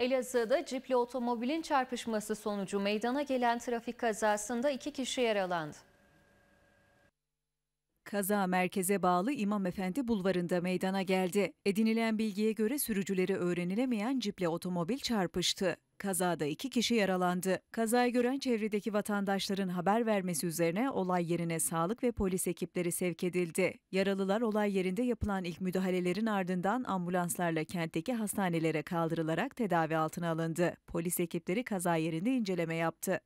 Elazığ'da Cipli otomobilin çarpışması sonucu meydana gelen trafik kazasında iki kişi yaralandı. Kaza merkeze bağlı İmam Efendi Bulvarı'nda meydana geldi. Edinilen bilgiye göre sürücüleri öğrenilemeyen ciple otomobil çarpıştı. Kazada iki kişi yaralandı. Kazayı gören çevredeki vatandaşların haber vermesi üzerine olay yerine sağlık ve polis ekipleri sevk edildi. Yaralılar olay yerinde yapılan ilk müdahalelerin ardından ambulanslarla kentteki hastanelere kaldırılarak tedavi altına alındı. Polis ekipleri kaza yerinde inceleme yaptı.